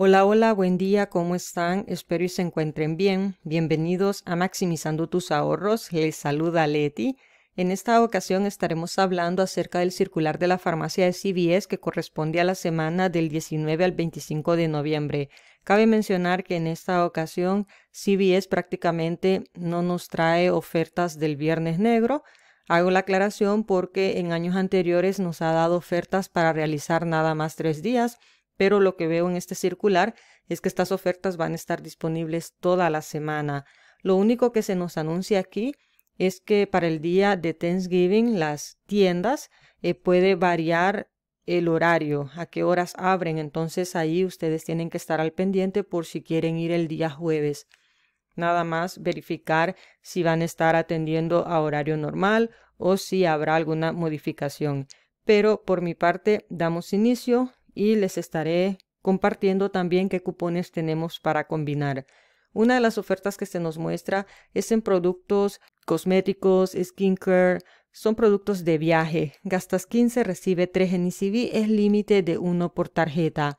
Hola, hola, buen día, ¿cómo están? Espero y se encuentren bien. Bienvenidos a Maximizando tus ahorros, les saluda Leti. En esta ocasión estaremos hablando acerca del circular de la farmacia de CVS que corresponde a la semana del 19 al 25 de noviembre. Cabe mencionar que en esta ocasión CVS prácticamente no nos trae ofertas del Viernes Negro, Hago la aclaración porque en años anteriores nos ha dado ofertas para realizar nada más tres días pero lo que veo en este circular es que estas ofertas van a estar disponibles toda la semana. Lo único que se nos anuncia aquí es que para el día de Thanksgiving las tiendas eh, puede variar el horario, a qué horas abren. Entonces ahí ustedes tienen que estar al pendiente por si quieren ir el día jueves. Nada más verificar si van a estar atendiendo a horario normal o si habrá alguna modificación. Pero por mi parte damos inicio, y les estaré compartiendo también qué cupones tenemos para combinar. Una de las ofertas que se nos muestra es en productos cosméticos, skincare, son productos de viaje. Gastas 15, recibe 3 en ICV, e es límite de 1 por tarjeta.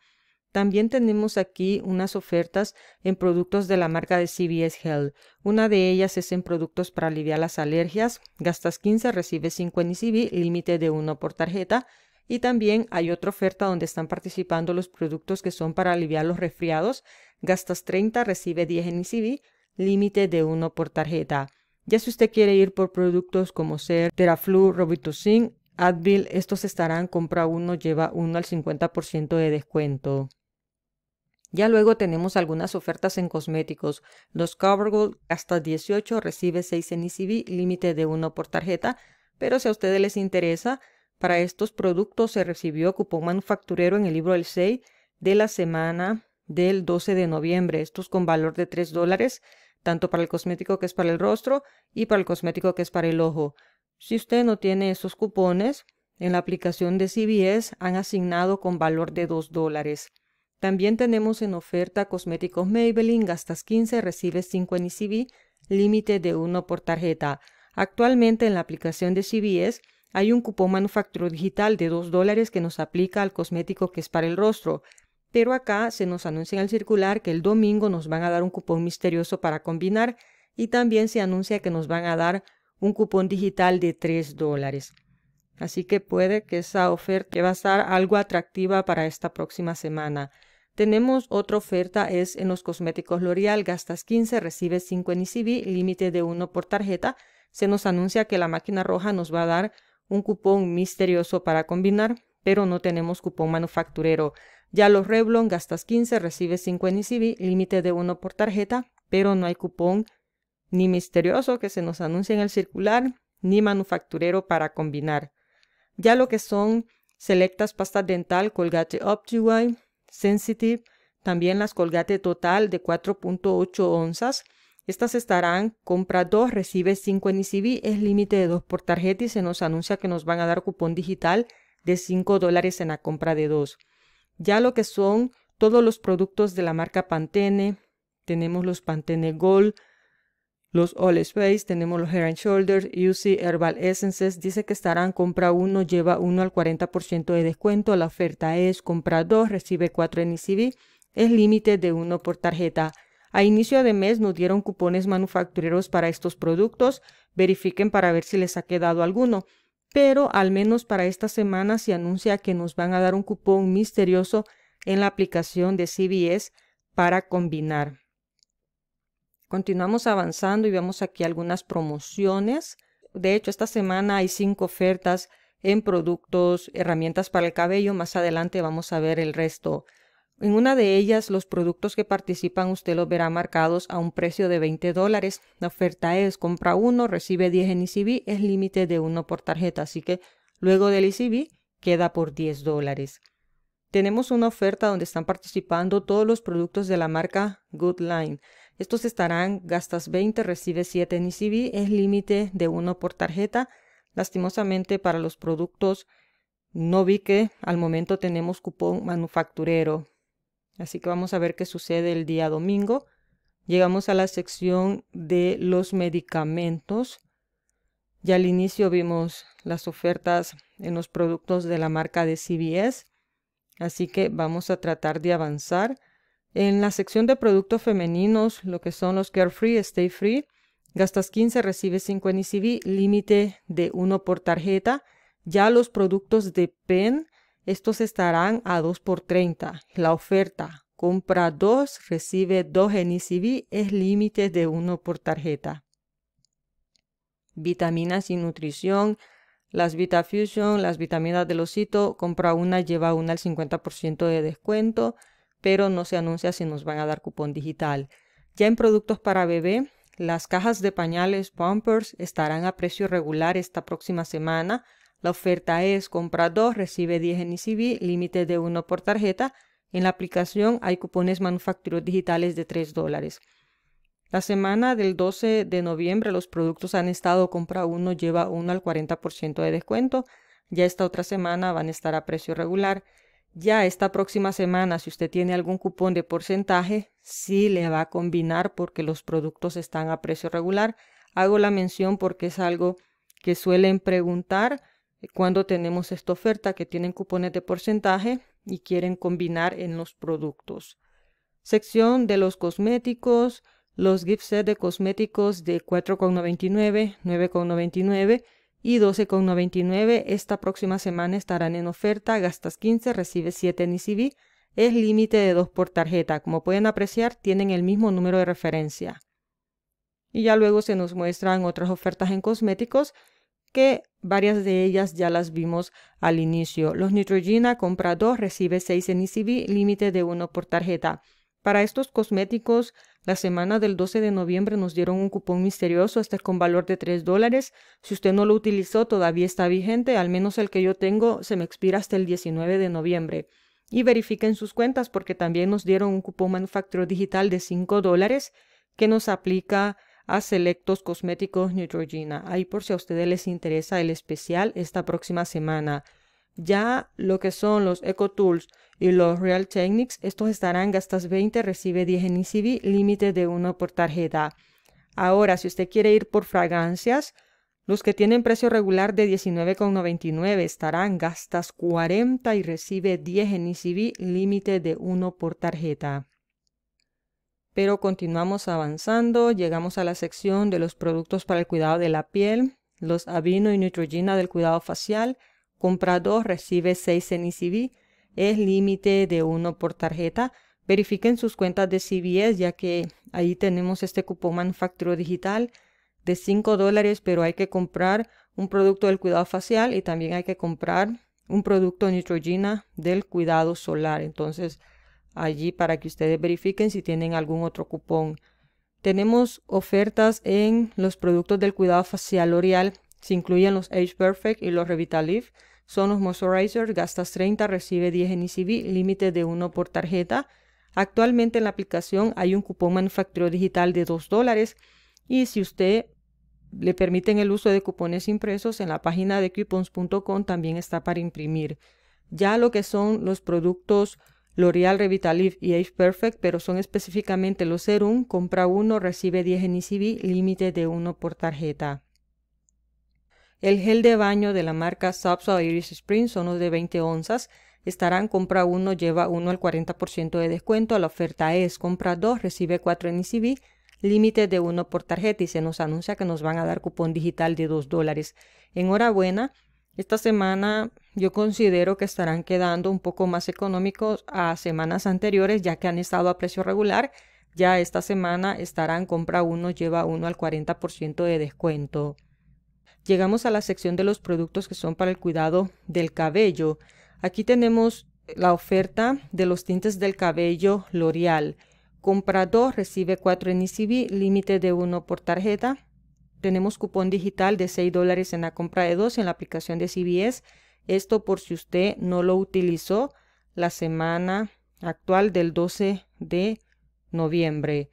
También tenemos aquí unas ofertas en productos de la marca de CBS Health. Una de ellas es en productos para aliviar las alergias. Gastas 15, recibe 5 en ICB, e límite de 1 por tarjeta. Y también hay otra oferta donde están participando los productos que son para aliviar los resfriados. Gastas 30, recibe 10 en ICB, e límite de 1 por tarjeta. Ya si usted quiere ir por productos como ser Teraflu, Robitussin, Advil, estos estarán compra uno, lleva uno al 50% de descuento. Ya luego tenemos algunas ofertas en cosméticos. Los Covergold gastas 18 recibe 6 en ICB, e límite de 1 por tarjeta, pero si a ustedes les interesa, para estos productos se recibió cupón manufacturero en el libro El 6 de la semana del 12 de noviembre, estos con valor de 3 dólares, tanto para el cosmético que es para el rostro y para el cosmético que es para el ojo. Si usted no tiene esos cupones, en la aplicación de CBS han asignado con valor de 2 dólares. También tenemos en oferta cosméticos Maybelline, gastas 15, recibes 5 en ICB, e límite de 1 por tarjeta. Actualmente en la aplicación de CBS hay un cupón manufacturo digital de 2 dólares que nos aplica al cosmético que es para el rostro, pero acá se nos anuncia en el circular que el domingo nos van a dar un cupón misterioso para combinar y también se anuncia que nos van a dar un cupón digital de 3 dólares. Así que puede que esa oferta va a estar algo atractiva para esta próxima semana. Tenemos otra oferta, es en los cosméticos L'Oreal, gastas 15, recibes 5 en ICB, e límite de 1 por tarjeta se nos anuncia que la máquina roja nos va a dar un cupón misterioso para combinar, pero no tenemos cupón manufacturero. Ya los Revlon gastas 15, recibes 5 en límite de 1 por tarjeta, pero no hay cupón ni misterioso que se nos anuncie en el circular, ni manufacturero para combinar. Ya lo que son selectas pasta dental Colgate OptiWide, Sensitive, también las Colgate Total de 4.8 onzas, estas estarán, compra 2, recibe 5 en ICB, e es límite de 2 por tarjeta y se nos anuncia que nos van a dar cupón digital de 5 dólares en la compra de 2. Ya lo que son todos los productos de la marca Pantene, tenemos los Pantene Gold, los All Space, tenemos los Hair and Shoulders, UC Herbal Essences, dice que estarán compra 1, lleva 1 al 40% de descuento, la oferta es compra 2, recibe 4 en ICB, e es límite de 1 por tarjeta. A inicio de mes nos dieron cupones manufactureros para estos productos, verifiquen para ver si les ha quedado alguno, pero al menos para esta semana se anuncia que nos van a dar un cupón misterioso en la aplicación de CBS para combinar. Continuamos avanzando y vemos aquí algunas promociones. De hecho, esta semana hay cinco ofertas en productos, herramientas para el cabello. Más adelante vamos a ver el resto en una de ellas, los productos que participan usted los verá marcados a un precio de 20 dólares. La oferta es compra uno, recibe 10 en ICB, e es límite de uno por tarjeta, así que luego del ICB e queda por 10 dólares. Tenemos una oferta donde están participando todos los productos de la marca Goodline. Estos estarán gastas 20, recibe 7 en ICB, e es límite de uno por tarjeta. Lastimosamente para los productos no vi que al momento tenemos cupón manufacturero, Así que vamos a ver qué sucede el día domingo. Llegamos a la sección de los medicamentos. Ya al inicio vimos las ofertas en los productos de la marca de CBS, así que vamos a tratar de avanzar. En la sección de productos femeninos, lo que son los Carefree, Stay Free, gastas 15, recibes 5 en e límite de 1 por tarjeta. Ya los productos de PEN estos estarán a 2 por 30. La oferta, compra 2, recibe 2 en ICB, e es límite de 1 por tarjeta. Vitaminas y nutrición. Las VitaFusion, las vitaminas del osito, compra una, lleva una al 50% de descuento, pero no se anuncia si nos van a dar cupón digital. Ya en productos para bebé, las cajas de pañales Pampers estarán a precio regular esta próxima semana, la oferta es compra 2, recibe 10 en ICB, e límite de 1 por tarjeta. En la aplicación hay cupones manufactureros digitales de 3 dólares. La semana del 12 de noviembre los productos han estado compra 1, lleva 1 al 40% de descuento. Ya esta otra semana van a estar a precio regular. Ya esta próxima semana, si usted tiene algún cupón de porcentaje, sí le va a combinar porque los productos están a precio regular. Hago la mención porque es algo que suelen preguntar eh, cuando tenemos esta oferta que tienen cupones de porcentaje y quieren combinar en los productos. Sección de los cosméticos, los gift sets de cosméticos de 4,99, 9,99 y 12,99 esta próxima semana estarán en oferta, gastas 15, recibes 7 en ICB, e es límite de 2 por tarjeta. Como pueden apreciar, tienen el mismo número de referencia. Y ya luego se nos muestran otras ofertas en cosméticos que varias de ellas ya las vimos al inicio. Los nitrogena compra 2, recibe 6 en ECB, límite de 1 por tarjeta. Para estos cosméticos, la semana del 12 de noviembre nos dieron un cupón misterioso, este con valor de 3 dólares. Si usted no lo utilizó, todavía está vigente, al menos el que yo tengo se me expira hasta el 19 de noviembre. Y verifiquen sus cuentas porque también nos dieron un cupón manufacturero digital de 5 dólares que nos aplica a Selectos Cosméticos Neutrogena. Ahí por si a ustedes les interesa el especial esta próxima semana. Ya lo que son los Eco Tools y los Real Techniques, estos estarán gastas 20, recibe 10 en ICB, límite de 1 por tarjeta. Ahora, si usted quiere ir por fragancias, los que tienen precio regular de 19,99 estarán gastas 40 y recibe 10 en ICB, límite de 1 por tarjeta pero continuamos avanzando, llegamos a la sección de los productos para el cuidado de la piel, los Avino y Neutrogena del cuidado facial, Compra dos, recibe 6 en ICB, e es límite de uno por tarjeta, verifiquen sus cuentas de CBS, ya que ahí tenemos este cupón manufacturo digital de 5 dólares, pero hay que comprar un producto del cuidado facial y también hay que comprar un producto Neutrogena del cuidado solar, entonces allí para que ustedes verifiquen si tienen algún otro cupón. Tenemos ofertas en los productos del cuidado facial L'Oreal. Se incluyen los Age Perfect y los Revitalift. Son los moisturizers gastas 30, recibe 10 en ICB, e límite de 1 por tarjeta. Actualmente en la aplicación hay un cupón manufacturero digital de 2 dólares y si usted le permiten el uso de cupones impresos en la página de coupons.com también está para imprimir. Ya lo que son los productos L'Oreal Revitalift y Age Perfect, pero son específicamente los serum. Compra uno, recibe 10 en e límite de uno por tarjeta. El gel de baño de la marca Subsoil Iris Spring son los de 20 onzas. Estarán compra uno, lleva uno al 40% de descuento. La oferta es compra dos, recibe 4 en e límite de uno por tarjeta y se nos anuncia que nos van a dar cupón digital de 2 dólares. Enhorabuena, esta semana yo considero que estarán quedando un poco más económicos a semanas anteriores, ya que han estado a precio regular. Ya esta semana estarán compra uno, lleva uno al 40% de descuento. Llegamos a la sección de los productos que son para el cuidado del cabello. Aquí tenemos la oferta de los tintes del cabello L'Oreal. Compra 2, recibe 4 en ECB, límite de 1 por tarjeta tenemos cupón digital de 6 dólares en la compra de dos en la aplicación de CBS. Esto por si usted no lo utilizó la semana actual del 12 de noviembre.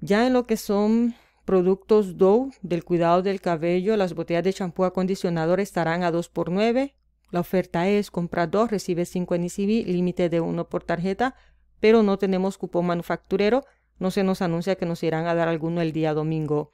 Ya en lo que son productos Dow del cuidado del cabello, las botellas de champú acondicionador estarán a 2 por 9. La oferta es compra 2, recibe 5 en ICB, e límite de 1 por tarjeta, pero no tenemos cupón manufacturero. No se nos anuncia que nos irán a dar alguno el día domingo.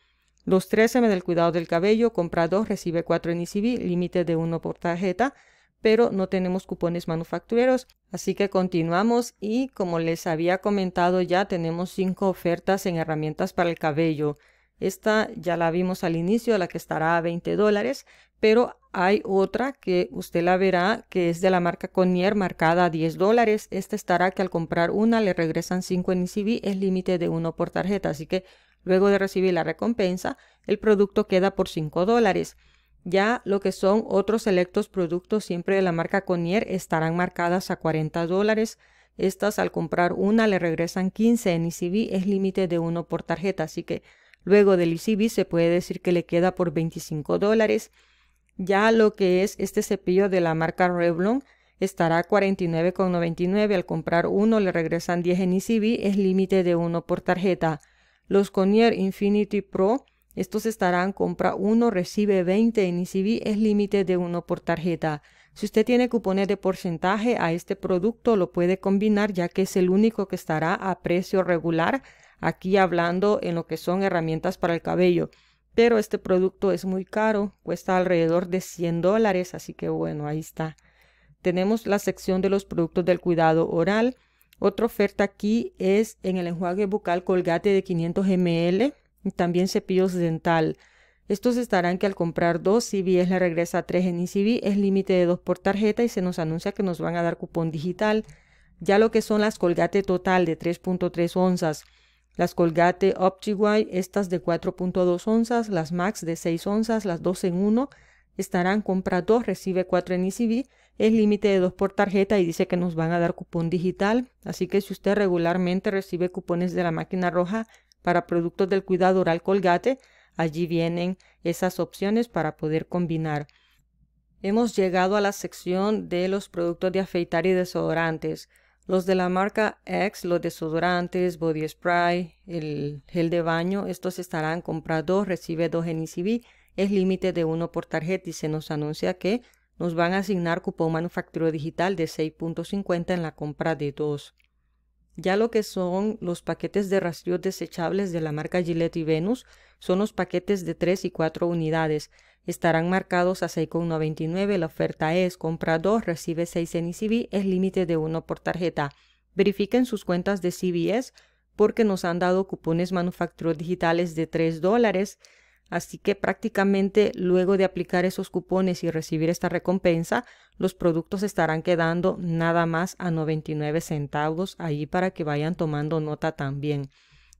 Los 13 me del cuidado del cabello, compra 2, recibe 4 en ICB, límite de 1 por tarjeta, pero no tenemos cupones manufactureros. Así que continuamos y como les había comentado ya tenemos 5 ofertas en herramientas para el cabello. Esta ya la vimos al inicio, la que estará a 20 dólares, pero hay otra que usted la verá que es de la marca Conier marcada a 10 dólares. Esta estará que al comprar una le regresan 5 en ICB, es límite de 1 por tarjeta, así que Luego de recibir la recompensa, el producto queda por 5 dólares. Ya lo que son otros selectos productos siempre de la marca Conier estarán marcadas a 40 dólares. Estas al comprar una le regresan 15 en ICB e es límite de uno por tarjeta, así que luego del ICB e se puede decir que le queda por 25 dólares. Ya lo que es este cepillo de la marca Revlon estará a 49,99, al comprar uno le regresan 10 en ICB e es límite de uno por tarjeta. Los Conier Infinity Pro, estos estarán compra 1, recibe 20 en ICB, e es límite de 1 por tarjeta. Si usted tiene cupones de porcentaje a este producto, lo puede combinar ya que es el único que estará a precio regular, aquí hablando en lo que son herramientas para el cabello. Pero este producto es muy caro, cuesta alrededor de 100 dólares, así que bueno, ahí está. Tenemos la sección de los productos del cuidado oral. Otra oferta aquí es en el enjuague bucal colgate de 500 ml y también cepillos dental. Estos estarán que al comprar dos es la regresa 3 en ICB, e es límite de 2 por tarjeta y se nos anuncia que nos van a dar cupón digital. Ya lo que son las colgate total de 3.3 onzas, las colgate OptiWide, estas de 4.2 onzas, las Max de 6 onzas, las 2 en 1, estarán compra 2, recibe 4 en ICB e es límite de dos por tarjeta y dice que nos van a dar cupón digital. Así que si usted regularmente recibe cupones de la máquina roja para productos del cuidado oral colgate, allí vienen esas opciones para poder combinar. Hemos llegado a la sección de los productos de afeitar y desodorantes. Los de la marca X, los desodorantes, body spray, el gel de baño, estos estarán comprados recibe dos en ICB. E es límite de uno por tarjeta y se nos anuncia que nos van a asignar cupón manufacturero digital de 6.50 en la compra de 2. Ya lo que son los paquetes de rastreos desechables de la marca Gillette y Venus son los paquetes de 3 y 4 unidades. Estarán marcados a 6,99. La oferta es compra 2, recibe 6 en ICB, e es límite de 1 por tarjeta. Verifiquen sus cuentas de CBS porque nos han dado cupones manufacturero digitales de 3 dólares Así que prácticamente luego de aplicar esos cupones y recibir esta recompensa, los productos estarán quedando nada más a 99 centavos ahí para que vayan tomando nota también.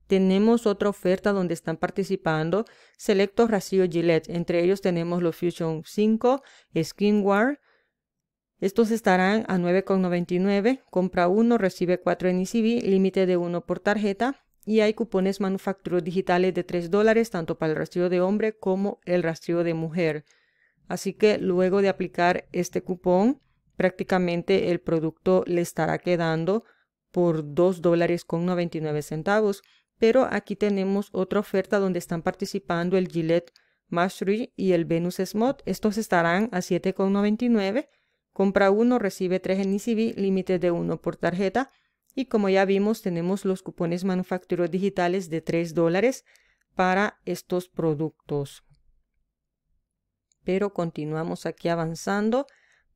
Tenemos otra oferta donde están participando selectos Racío Gillette. Entre ellos tenemos los Fusion 5, Skinware. Estos estarán a 9,99. Compra uno, recibe 4 en ICB, e límite de uno por tarjeta y hay cupones manufacturos digitales de 3 dólares tanto para el rastreo de hombre como el rastreo de mujer. Así que luego de aplicar este cupón, prácticamente el producto le estará quedando por 2 dólares con 99 centavos. Pero aquí tenemos otra oferta donde están participando el Gillette Mastery y el Venus Smot. Estos estarán a 7,99. Compra uno, recibe 3 en ECB, límite de uno por tarjeta. Y como ya vimos, tenemos los cupones manufactureros digitales de 3 dólares para estos productos. Pero continuamos aquí avanzando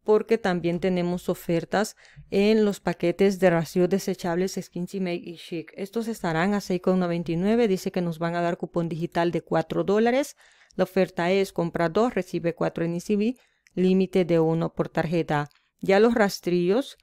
porque también tenemos ofertas en los paquetes de ración desechables Skincy Make y Chic. Estos estarán a 6,99. Dice que nos van a dar cupón digital de 4 dólares. La oferta es compra 2, recibe 4 en ECB, límite de 1 por tarjeta. Ya los rastrillos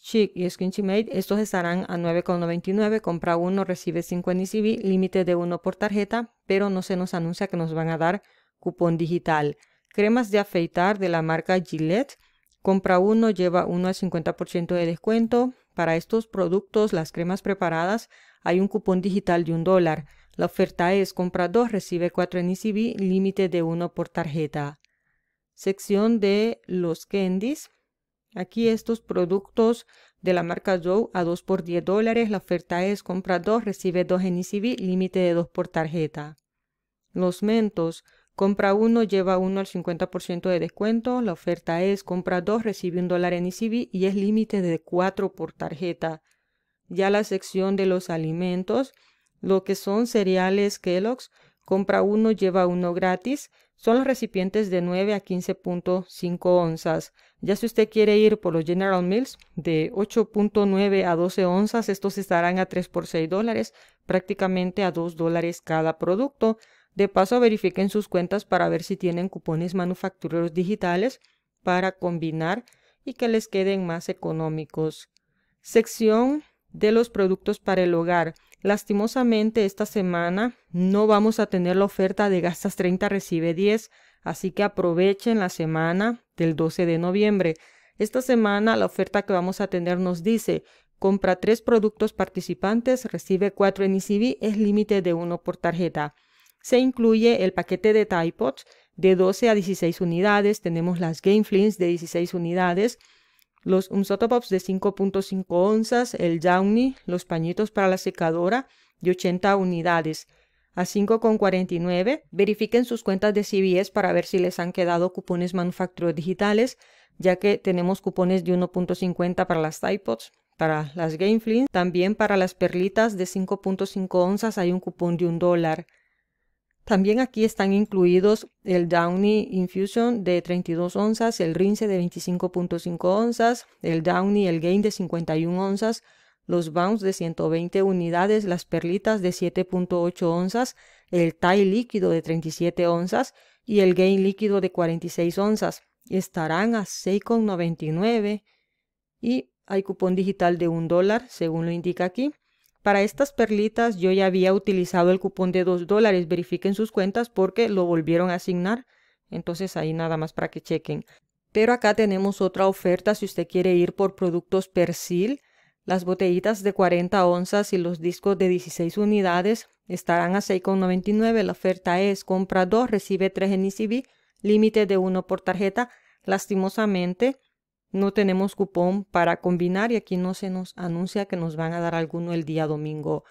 Chic y Squinchy Made, estos estarán a 9,99, compra uno, recibe 5 en límite de uno por tarjeta, pero no se nos anuncia que nos van a dar cupón digital. Cremas de afeitar de la marca Gillette, compra uno, lleva uno al 50% de descuento. Para estos productos, las cremas preparadas, hay un cupón digital de un dólar. La oferta es compra dos, recibe 4 en límite de uno por tarjeta. Sección de los candies Aquí estos productos de la marca Joe a 2 por 10 dólares. La oferta es compra 2, recibe 2 en ECB, límite de 2 por tarjeta. Los mentos, compra 1, lleva 1 al 50% de descuento. La oferta es compra 2, recibe 1 dólar en ECB y es límite de 4 por tarjeta. Ya la sección de los alimentos, lo que son cereales Kellogg's, compra 1, lleva 1 gratis. Son los recipientes de 9 a 15.5 onzas. Ya si usted quiere ir por los General Mills de 8.9 a 12 onzas, estos estarán a 3 por 6 dólares, prácticamente a 2 dólares cada producto. De paso, verifiquen sus cuentas para ver si tienen cupones manufactureros digitales para combinar y que les queden más económicos. Sección de los productos para el hogar. Lastimosamente esta semana no vamos a tener la oferta de gastas 30 recibe 10 Así que aprovechen la semana del 12 de noviembre. Esta semana la oferta que vamos a tener nos dice, compra tres productos participantes, recibe cuatro en ECB, es límite de uno por tarjeta. Se incluye el paquete de Typods de 12 a 16 unidades, tenemos las Game Flings de 16 unidades, los Unsotopops de 5.5 onzas, el Downy, los pañitos para la secadora de 80 unidades a 5,49. Verifiquen sus cuentas de CBS para ver si les han quedado cupones manufacturados digitales, ya que tenemos cupones de 1.50 para las iPods, para las Game también para las perlitas de 5.5 onzas hay un cupón de un dólar. También aquí están incluidos el Downy Infusion de 32 onzas, el Rinse de 25.5 onzas, el Downy, el Game de 51 onzas, los bounce de 120 unidades, las perlitas de 7.8 onzas, el tie líquido de 37 onzas y el gain líquido de 46 onzas. Estarán a 6,99 y hay cupón digital de 1 dólar, según lo indica aquí. Para estas perlitas yo ya había utilizado el cupón de 2 dólares, verifiquen sus cuentas porque lo volvieron a asignar, entonces ahí nada más para que chequen. Pero acá tenemos otra oferta si usted quiere ir por productos Persil las botellitas de 40 onzas y los discos de 16 unidades estarán a 6,99. La oferta es compra 2, recibe 3 en ICB, límite de 1 por tarjeta. Lastimosamente, no tenemos cupón para combinar y aquí no se nos anuncia que nos van a dar alguno el día domingo.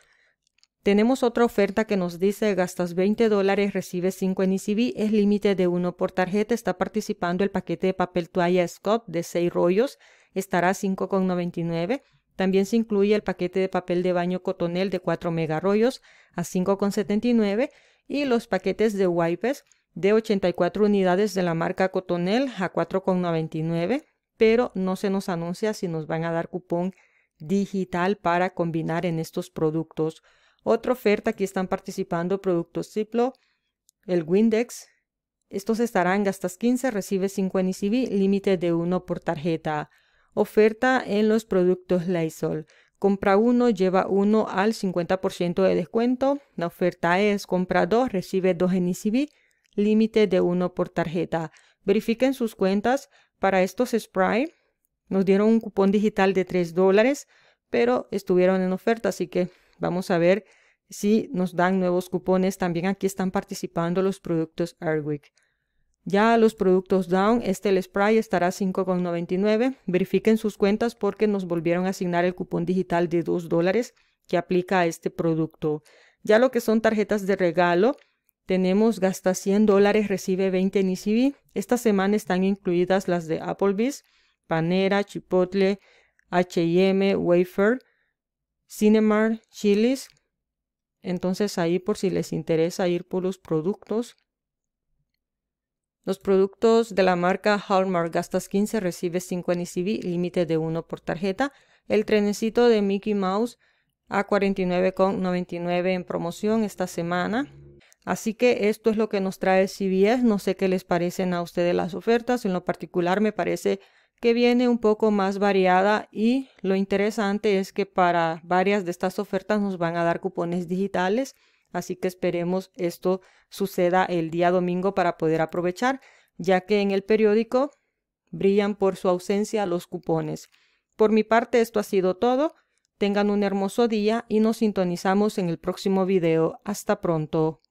Tenemos otra oferta que nos dice gastas 20 dólares, recibes 5 en ICB, es límite de 1 por tarjeta. Está participando el paquete de papel toalla Scott de 6 rollos, estará a 5,99. También se incluye el paquete de papel de baño cotonel de 4 megarrollos a 5,79 y los paquetes de wipes de 84 unidades de la marca cotonel a 4,99, pero no se nos anuncia si nos van a dar cupón digital para combinar en estos productos. Otra oferta, aquí están participando productos Ciplo, el Windex. Estos estarán gastas 15, recibe 5 ICB, límite de 1 por tarjeta. Oferta en los productos Lysol. Compra uno, lleva uno al 50% de descuento. La oferta es compra dos, recibe dos en ICB. E límite de uno por tarjeta. Verifiquen sus cuentas para estos Sprite Nos dieron un cupón digital de 3 dólares, pero estuvieron en oferta, así que vamos a ver si nos dan nuevos cupones. También aquí están participando los productos Airwick. Ya los productos Down, este el spray estará 5,99. Verifiquen sus cuentas porque nos volvieron a asignar el cupón digital de 2 dólares que aplica a este producto. Ya lo que son tarjetas de regalo, tenemos gasta 100 dólares, recibe 20 en ECB. Esta semana están incluidas las de Applebee's, Panera, Chipotle, H&M, Wafer, Cinemark, Chili's. Entonces ahí por si les interesa ir por los productos, los productos de la marca Hallmark gastas 15, recibes 5 ICB, límite de 1 por tarjeta. El trenecito de Mickey Mouse a 49,99 en promoción esta semana. Así que esto es lo que nos trae CBS. No sé qué les parecen a ustedes las ofertas. En lo particular me parece que viene un poco más variada y lo interesante es que para varias de estas ofertas nos van a dar cupones digitales Así que esperemos esto suceda el día domingo para poder aprovechar, ya que en el periódico brillan por su ausencia los cupones. Por mi parte, esto ha sido todo. Tengan un hermoso día y nos sintonizamos en el próximo video. Hasta pronto.